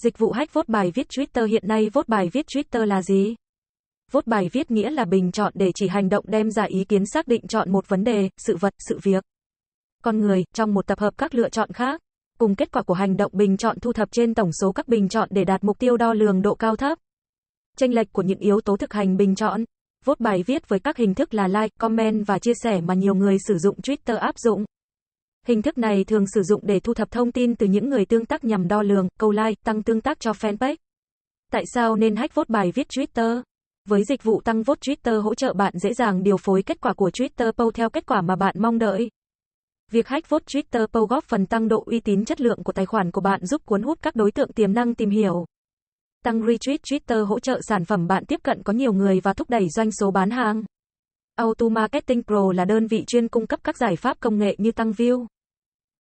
Dịch vụ hack vốt bài viết Twitter hiện nay vốt bài viết Twitter là gì? Vốt bài viết nghĩa là bình chọn để chỉ hành động đem ra ý kiến xác định chọn một vấn đề, sự vật, sự việc. Con người, trong một tập hợp các lựa chọn khác, cùng kết quả của hành động bình chọn thu thập trên tổng số các bình chọn để đạt mục tiêu đo lường độ cao thấp. Chênh lệch của những yếu tố thực hành bình chọn, vốt bài viết với các hình thức là like, comment và chia sẻ mà nhiều người sử dụng Twitter áp dụng. Hình thức này thường sử dụng để thu thập thông tin từ những người tương tác nhằm đo lường, câu like, tăng tương tác cho fanpage. Tại sao nên hack vote bài viết Twitter? Với dịch vụ tăng vote Twitter hỗ trợ bạn dễ dàng điều phối kết quả của Twitter poll theo kết quả mà bạn mong đợi. Việc hack vote Twitter poll góp phần tăng độ uy tín chất lượng của tài khoản của bạn giúp cuốn hút các đối tượng tiềm năng tìm hiểu. Tăng retweet Twitter hỗ trợ sản phẩm bạn tiếp cận có nhiều người và thúc đẩy doanh số bán hàng. Auto Marketing Pro là đơn vị chuyên cung cấp các giải pháp công nghệ như tăng view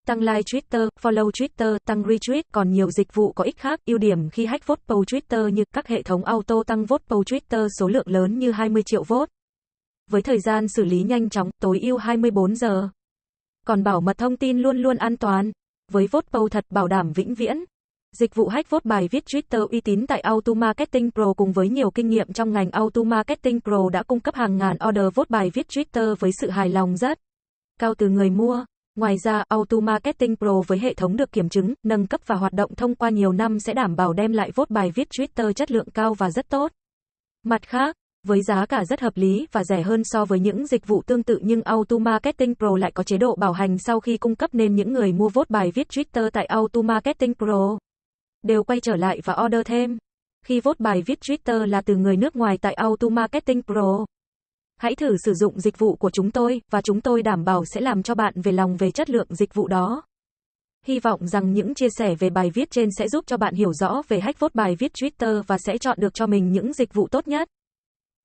tăng like Twitter, follow Twitter, tăng retweet, còn nhiều dịch vụ có ích khác. Ưu điểm khi hack vote poll Twitter như các hệ thống auto tăng vote poll Twitter số lượng lớn như 20 triệu vote. Với thời gian xử lý nhanh chóng, tối ưu 24 giờ. Còn bảo mật thông tin luôn luôn an toàn. Với vote poll thật bảo đảm vĩnh viễn. Dịch vụ hack vote bài viết Twitter uy tín tại Auto Marketing Pro cùng với nhiều kinh nghiệm trong ngành Auto Marketing Pro đã cung cấp hàng ngàn order vote bài viết Twitter với sự hài lòng rất cao từ người mua. Ngoài ra, Auto Pro với hệ thống được kiểm chứng, nâng cấp và hoạt động thông qua nhiều năm sẽ đảm bảo đem lại vốt bài viết Twitter chất lượng cao và rất tốt. Mặt khác, với giá cả rất hợp lý và rẻ hơn so với những dịch vụ tương tự nhưng Auto Pro lại có chế độ bảo hành sau khi cung cấp nên những người mua vốt bài viết Twitter tại Auto Pro đều quay trở lại và order thêm. Khi vốt bài viết Twitter là từ người nước ngoài tại Auto Pro Hãy thử sử dụng dịch vụ của chúng tôi, và chúng tôi đảm bảo sẽ làm cho bạn về lòng về chất lượng dịch vụ đó. Hy vọng rằng những chia sẻ về bài viết trên sẽ giúp cho bạn hiểu rõ về hách vote bài viết Twitter và sẽ chọn được cho mình những dịch vụ tốt nhất.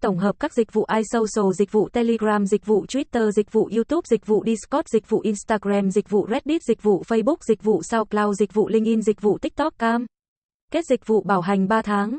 Tổng hợp các dịch vụ iSocial, dịch vụ Telegram, dịch vụ Twitter, dịch vụ YouTube, dịch vụ Discord, dịch vụ Instagram, dịch vụ Reddit, dịch vụ Facebook, dịch vụ SoundCloud, dịch vụ LinkedIn, dịch vụ TikTok Cam. Kết dịch vụ bảo hành 3 tháng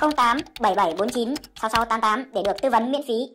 08 7749 6688 để được tư vấn miễn phí.